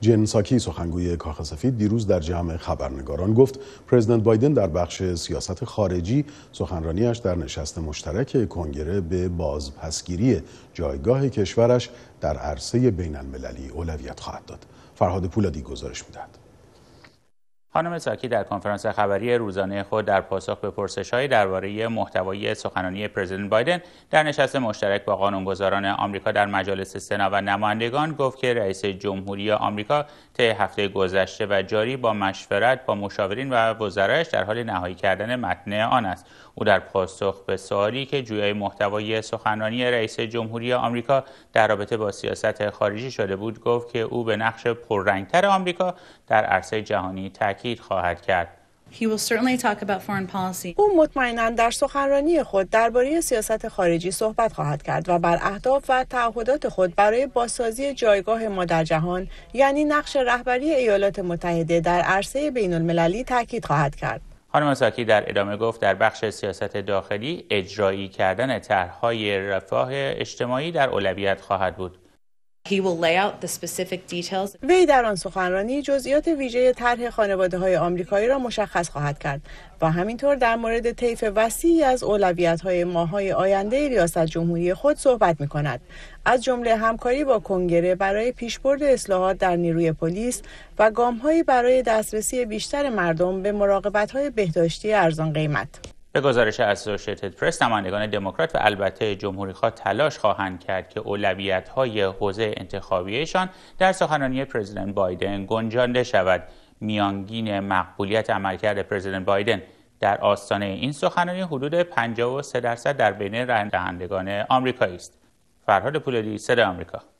جنساکی سخنگوی کاخ سفید دیروز در جمع خبرنگاران گفت پرزیدنت بایدن در بخش سیاست خارجی سخنرانیش در نشست مشترک کنگره به بازپسگیری جایگاه کشورش در عرصه بین المللی اولویت خواهد داد فرهاد پولادی گزارش میدهد خانم ساکی در کنفرانس خبری روزانه خود در پاسخ به پرسش‌های درباره محتوای سخنانی پرزیدنت بایدن در نشست مشترک با قانونگذاران آمریکا در مجالس سنا و نمایندگان گفت که رئیس جمهوری آمریکا طی هفته گذشته و جاری با مشورت با مشاورین و وزرایش در حال نهایی کردن متن آن است او در پاسخ به سوالی که جویای محتوای سخنرانی رئیس جمهوری آمریکا در رابطه با سیاست خارجی شده بود گفت که او به نقش پررنگتر آمریکا در عرصه جهانی تاکید خواهد کرد. او مطمئنا در سخنرانی خود درباره سیاست خارجی صحبت خواهد کرد و بر اهداف و تعهدات خود برای بازسازی جایگاه ما در جهان یعنی نقش رهبری ایالات متحده در عرصه بین المللی تاکید خواهد کرد. خانم ساکی در ادامه گفت در بخش سیاست داخلی اجرایی کردن طرحهای رفاه اجتماعی در اولویت خواهد بود. وی در آن سخنرانی جزئیات ویژه طرح خانواده های آمریکایی را مشخص خواهد کرد و همینطور در مورد طیف وسیعی از اولویت های ماهای آینده ریاست جمهوری خود صحبت می کند. از جمله همکاری با کنگره برای پیشبرد اصلاحات در نیروی پلیس و گامهایی برای دسترسی بیشتر مردم به مراقبت های بهداشتی ارزان قیمت. به گزارش اسوسییتد پرس نمایندگان دموکرات و البته جمهوریخواه تلاش خواهند کرد که های حوزه انتخابیشان در سخنرانی پرزیدنت بایدن گنجانده شود میانگین مقبولیت عملکرد پرزیدنت بایدن در آستانه این سخنرانی حدود 53 درصد در بین رهندگان آمریکایی است فرهاد پولادی صدای آمریکا